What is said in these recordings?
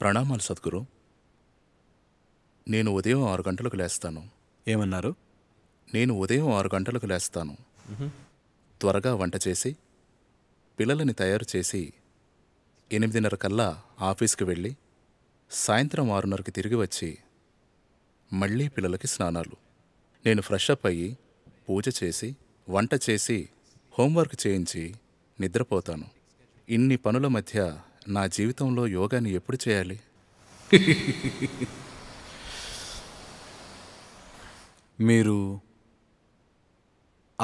ప్రణామాలు సద్గురు నేను ఉదయం ఆరు గంటలకు లేస్తాను ఏమన్నారు నేను ఉదయం ఆరు గంటలకు లేస్తాను త్వరగా వంట చేసి పిల్లలని తయారు చేసి ఎనిమిదిన్నర కల్లా ఆఫీస్కి వెళ్ళి సాయంత్రం ఆరున్నరకి తిరిగి వచ్చి మళ్ళీ పిల్లలకి స్నానాలు నేను ఫ్రెషప్ అయ్యి పూజ చేసి వంట చేసి హోంవర్క్ చేయించి నిద్రపోతాను ఇన్ని పనుల మధ్య నా జీవితంలో యోగాని ఎప్పుడు చేయాలి మీరు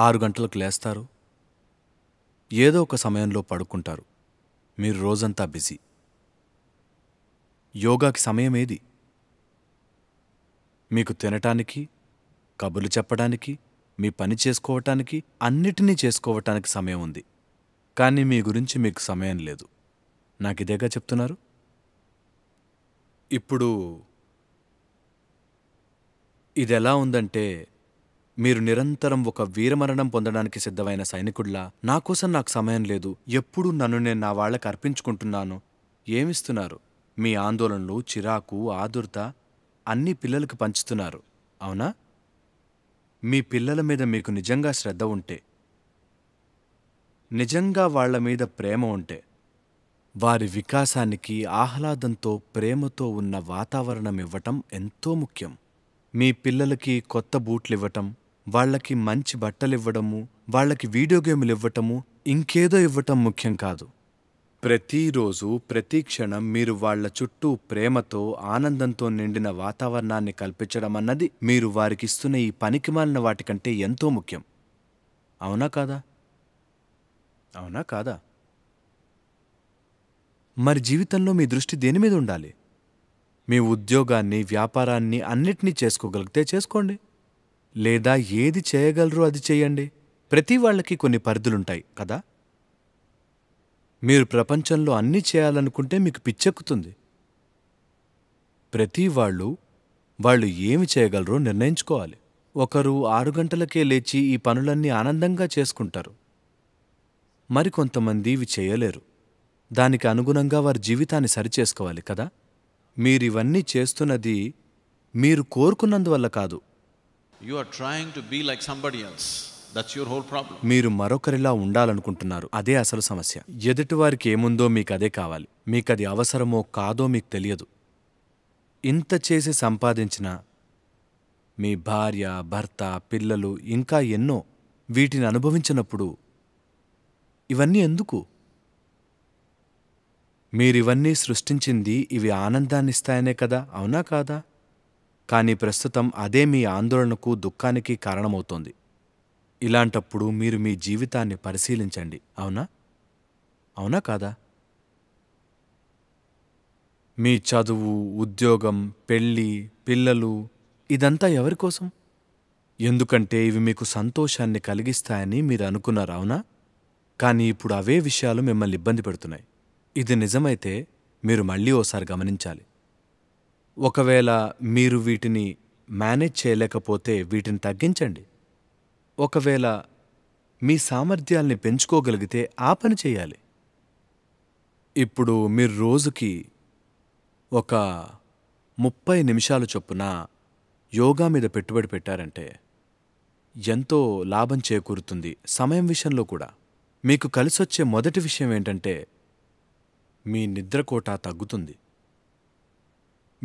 ఆరు గంటలకు లేస్తారు ఏదో ఒక సమయంలో పడుకుంటారు మీరు రోజంతా బిజీ యోగాకి సమయం ఏది మీకు తినటానికి కబుర్లు చెప్పడానికి మీ పని చేసుకోవటానికి అన్నిటినీ చేసుకోవటానికి సమయం ఉంది కానీ మీ గురించి మీకు సమయం లేదు నాకు ఇదేగా చెప్తున్నారు ఇప్పుడు ఇది ఎలా ఉందంటే మీరు నిరంతరం ఒక వీరమరణం పొందడానికి సిద్ధమైన సైనికుడిలా నా కోసం నాకు సమయం లేదు ఎప్పుడూ నన్ను నేను నా వాళ్ళకి అర్పించుకుంటున్నాను ఏమిస్తున్నారు మీ ఆందోళనలు చిరాకు ఆదుర్త అన్ని పిల్లలకు పంచుతున్నారు అవునా మీ పిల్లల మీద మీకు నిజంగా శ్రద్ధ ఉంటే నిజంగా వాళ్ల మీద ప్రేమ ఉంటే వారి వికాసానికి ఆహ్లాదంతో ప్రేమతో ఉన్న వాతావరణమివ్వటం ఎంతో ముఖ్యం మీ పిల్లలకి కొత్త బూట్లివ్వటం వాళ్లకి మంచి బట్టలివ్వడము వాళ్లకి వీడియో గేములు ఇవ్వటము ఇంకేదో ఇవ్వటం ముఖ్యం కాదు ప్రతిరోజు ప్రతి క్షణం మీరు వాళ్ల చుట్టూ ప్రేమతో ఆనందంతో నిండిన వాతావరణాన్ని కల్పించడం అన్నది మీరు వారికిస్తున్న ఈ పనికిమాలిన వాటికంటే ఎంతో ముఖ్యం అవునా కాదా అవునా కాదా మరి జీవితంలో మీ దృష్టి దేని మీద ఉండాలి మీ ఉద్యోగాన్ని వ్యాపారాన్ని అన్నిటినీ చేసుకోగలిగితే చేసుకోండి లేదా ఏది చేయగలరో అది చేయండి ప్రతి వాళ్ళకి కొన్ని పరిధులుంటాయి కదా మీరు ప్రపంచంలో అన్నీ చేయాలనుకుంటే మీకు పిచ్చెక్కుతుంది ప్రతి వాళ్ళు వాళ్ళు ఏమి చేయగలరో నిర్ణయించుకోవాలి ఒకరు ఆరు గంటలకే లేచి ఈ పనులన్నీ ఆనందంగా చేసుకుంటారు మరికొంతమంది ఇవి చేయలేరు దానికి అనుగుణంగా వారి జీవితాన్ని సరిచేసుకోవాలి కదా మీరివన్నీ చేస్తున్నది మీరు కోరుకున్నందువల్ల కాదు or to be like somebody that's your whole మీరు మరొకరిలా ఉండాలనుకుంటున్నారు అదే అసలు సమస్య ఎదుటివారికి ఏముందో మీకు అదే కావాలి మీకు అది అవసరమో కాదో మీకు తెలియదు ఇంత చేసి సంపాదించిన మీ భార్య భర్త పిల్లలు ఇంకా ఎన్నో వీటిని అనుభవించినప్పుడు ఇవన్నీ ఎందుకు మీరివన్నీ సృష్టించింది ఇవి ఆనందాన్నిస్తాయనే కదా అవునా కాదా కానీ ప్రస్తుతం అదే మీ ఆందోళనకు దుఃఖానికి కారణమవుతోంది ఇలాంటప్పుడు మీరు మీ జీవితాన్ని పరిశీలించండి అవునా అవునా కాదా మీ చదువు ఉద్యోగం పెళ్ళి పిల్లలు ఇదంతా ఎవరి కోసం ఎందుకంటే ఇవి మీకు సంతోషాన్ని కలిగిస్తాయని మీరు అనుకున్నారు అవునా కానీ ఇప్పుడు అవే విషయాలు మిమ్మల్ని ఇబ్బంది పెడుతున్నాయి ఇది నిజమైతే మీరు మళ్ళీ ఓసారి గమనించాలి ఒకవేళ మీరు వీటిని మేనేజ్ చేయలేకపోతే వీటిని తగ్గించండి ఒకవేళ మీ సామర్థ్యాల్ని పెంచుకోగలిగితే ఆ పని చేయాలి ఇప్పుడు మీరు రోజుకి ఒక ముప్పై నిమిషాలు చొప్పున యోగా మీద పెట్టుబడి పెట్టారంటే ఎంతో లాభం చేకూరుతుంది సమయం విషయంలో కూడా మీకు కలిసొచ్చే మొదటి విషయం ఏంటంటే మీ నిద్రకోట తగ్గుతుంది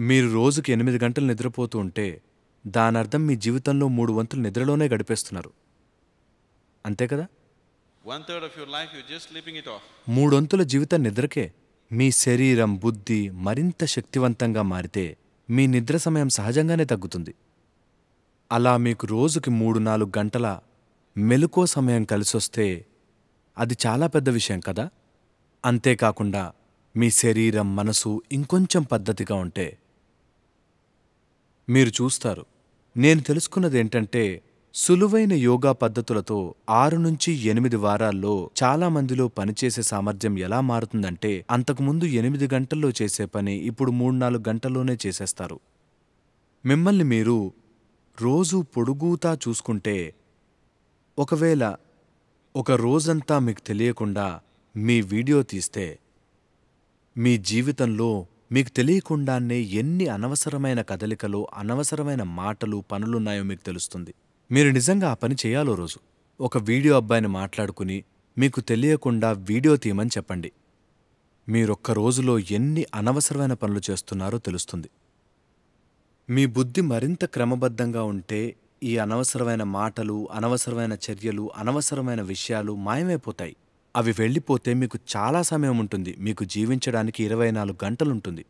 మీరు రోజుకి ఎనిమిది గంటలు నిద్రపోతూ ఉంటే దానర్థం మీ జీవితంలో మూడు వంతులు నిద్రలోనే గడిపేస్తున్నారు అంతే కదా మూడొంతుల జీవితం నిద్రకే మీ శరీరం బుద్ధి మరింత శక్తివంతంగా మారితే మీ నిద్ర సమయం సహజంగానే తగ్గుతుంది అలా మీకు రోజుకి మూడు నాలుగు గంటల మెలుకో సమయం కలిసొస్తే అది చాలా పెద్ద విషయం కదా అంతేకాకుండా మీ శరీరం మనసు ఇంకొంచెం పద్ధతిగా ఉంటే మీరు చూస్తారు నేను తెలుసుకున్నది ఏంటంటే సులువైన యోగా పద్ధతులతో ఆరు నుంచి ఎనిమిది వారాల్లో చాలామందిలో పనిచేసే సామర్థ్యం ఎలా మారుతుందంటే అంతకుముందు ఎనిమిది గంటల్లో చేసే పని ఇప్పుడు మూడు నాలుగు గంటల్లోనే చేసేస్తారు మిమ్మల్ని మీరు రోజూ పొడుగుతా చూసుకుంటే ఒకవేళ ఒక రోజంతా మీకు తెలియకుండా మీ వీడియో తీస్తే మీ జీవితంలో మీకు తెలియకుండానే ఎన్ని అనవసరమైన కదలికలు అనవసరమైన మాటలు పనులున్నాయో మీకు తెలుస్తుంది మీరు నిజంగా ఆ పని చేయాలో రోజు ఒక వీడియో అబ్బాయిని మాట్లాడుకుని మీకు తెలియకుండా వీడియో తీయమని చెప్పండి మీరొక్క రోజులో ఎన్ని అనవసరమైన పనులు చేస్తున్నారో తెలుస్తుంది మీ బుద్ధి మరింత క్రమబద్ధంగా ఉంటే ఈ అనవసరమైన మాటలు అనవసరమైన చర్యలు అనవసరమైన విషయాలు మాయమైపోతాయి అవి వెళ్ళిపోతే మీకు చాలా సమయం ఉంటుంది మీకు జీవించడానికి ఇరవై నాలుగు గంటలుంటుంది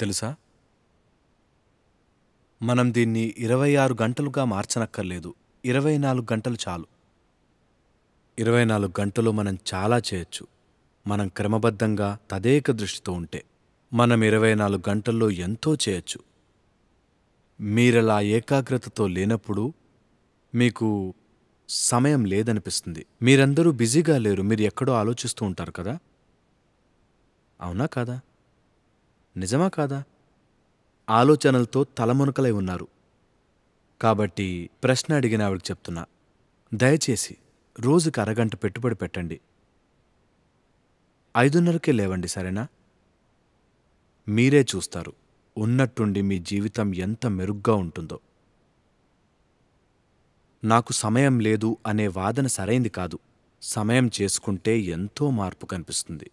తెలుసా మనం దీన్ని ఇరవై ఆరు గంటలుగా మార్చనక్కర్లేదు ఇరవై నాలుగు గంటలు చాలు ఇరవై నాలుగు గంటలు మనం చాలా చేయొచ్చు మనం క్రమబద్ధంగా తదేక దృష్టితో ఉంటే మనం ఇరవై నాలుగు గంటల్లో ఎంతో చేయొచ్చు మీరలా ఏకాగ్రతతో లేనప్పుడు మీకు సమయం లేదనిపిస్తుంది మీరందరూ బిజీగా లేరు మీరు ఎక్కడో ఆలోచిస్తూ ఉంటారు కదా అవునా కాదా నిజమా కాదా ఆలోచనలతో తలమునకలై ఉన్నారు కాబట్టి ప్రశ్న అడిగిన ఆవిడకి చెప్తున్నా దయచేసి రోజుకి అరగంట పెట్టుబడి పెట్టండి ఐదున్నరకే లేవండి సరేనా మీరే చూస్తారు ఉన్నట్టుండి మీ జీవితం ఎంత మెరుగ్గా ఉంటుందో నాకు సమయం లేదు అనే వాదన సరైంది కాదు సమయం చేసుకుంటే ఎంతో మార్పు కనిపిస్తుంది